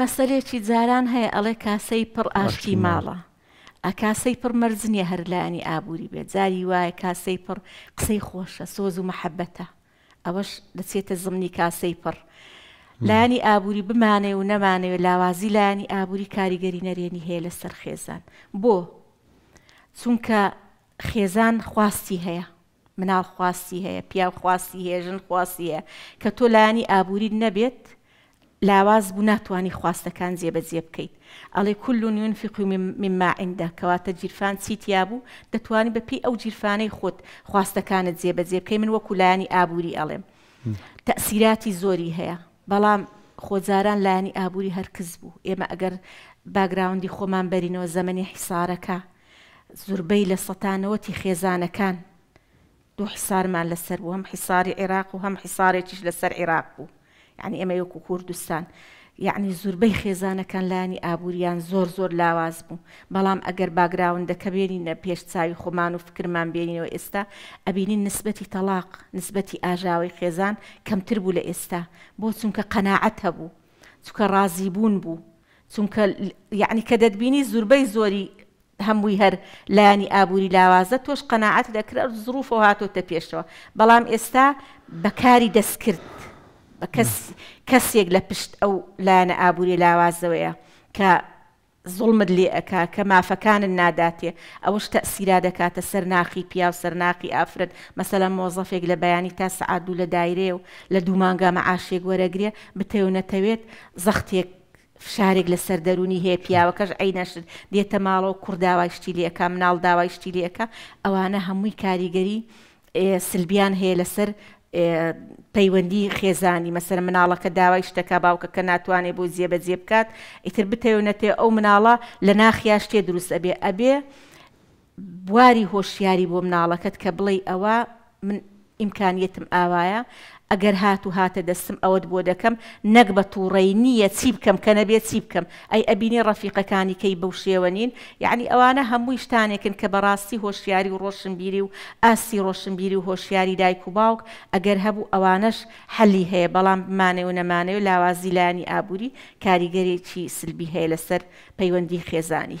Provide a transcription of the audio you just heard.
مەسلێکی جاران هەیە ئەڵێ کاسەی پڕ ئاشتی ماڵە ئەکاسەی پڕ مەرزنیە هەر لایانی ئابووری بێت جاری وایە کاسەی پڕ قسەی خۆشە سۆز و مەحەبەتە ئەوەش دەچێتە زمنی کاسەی پڕ لایانی ئابووری بمانێ و نەمانەوێت لاوازی لایانی ئابووری کاریگەری نەرێنی هەیە لە سەر خێزان بۆ چونکە خێزان خواستی هەیە مناڵ خواستی هەیە پیا خواستی هێژن خواستیە کە تۆ لایانی ئابووری نەبێت لاواز بوو ناتوانانی خواستەکان جێبەجێ بکەیت ئەڵێ کولون یونفیق مماعیندا کەواتە جیرفان چیتیا بوو دەتوانانی بەپی ئەو جیرفانەی خۆت خواستەکانت جێبەجێ بکەی من وەکو لایانی ئابووری ئەڵێم تەسیراتی زۆری هەیە بەڵام خۆجاران لایانی ئابووری هەرکز بوو ئێمە ئەگەر باگراوندی خۆمان بەرینەوە زەمەنی حیسارەکە زوربەی لە سەتانەوەتی خێزانەکان دوو حیسارمان لەسەر بوو هەم حیساری عێراق و هەم حیسارێکیش لەسەر عێراق بوو یعنی ئێمە یەکو کوردستان یعنی زۆربەی خێزانەکان لانی ئابوووریان زۆر زۆر لاواز بوو بەڵام ئەگەر باگراون دەکەبێنینە پێش چاوی خۆمان و فکرمان بێنینەوە ئێستا ئەبینین نسبەتی تەلاق نسبەتی ئاژاوی خێزان کەمتر بوو لە ئێستا بۆ چونکە قەناعەت هەبوو چونکە ڕازی بوون بوو چونکە یعنی کە دەتبینی زۆربەی زۆری هەمووی هەر لایانی ئابووری لاوازە تۆش قەناعەت دەکرێت زروف و هاتۆتە پێشەوە بەڵام ئێستا بەکاری دەستکرد بە کەسێک لە پشت ئەو لایەنە ئابووری لاوازەوەیە کە زڵمت لێ ئەک کە مافەکانن ناداتێ ئەوش تەسیرا دەکاتە سەرناخی پیا و سەرناقی ئافرەت مەسەلە مۆزەفێک لە بەیانی تا سعادوو لە دایرێ و لە دوومانگا مەعاشێک وەرەگرێ بتەو نەتەوێت زەختێک شارێک لە سەردەرونی هەیە پیاوەکەش ئەینەشت دێتە ماڵەوە کورداوای شتیلیەکە مناڵ داوای شتیلیەکە ئەوانە هەمووی کاریگەری سلبیان هەیە لەسەر پەیوەندی خێزانی مەسەر مناڵەکە داوای شتەکە باوکە کە ناتوانێت بۆ زیێبەجێ بکات ئیتر بتەوێنەتێ ئەو مناڵە لە ناخیاشتێ دروست ئەبێ ئەبێ بواری هۆشیاری بۆ مناڵەکەت کە بڵێ ئەوە من ئیمکانیتم ئاوایە ئەگەر هات و هاتە دەستم ئەوەت بۆ دەکەم نەک بە تووڕێ نییە چی بکەم کە نەبێت چی بکەم ئەی ئەبینی ڕەفیقەکانی کەی بەو شێوە نین یعنی ئەوانە هەمووی شتانێکن کە بەڕاستی هۆشیاری و ڕۆشنبیری و ئاسی ڕۆشنبیری و هۆشیاری دایک و باوک ئەگەر هەبوو ئەوانەش حەلی هەیە بەڵام بمانێ و نەمانێ و لاوازیلانی ئابووری کاریگەرێکی سلبی هەیە لەسەر پەیوەندی خێزانی.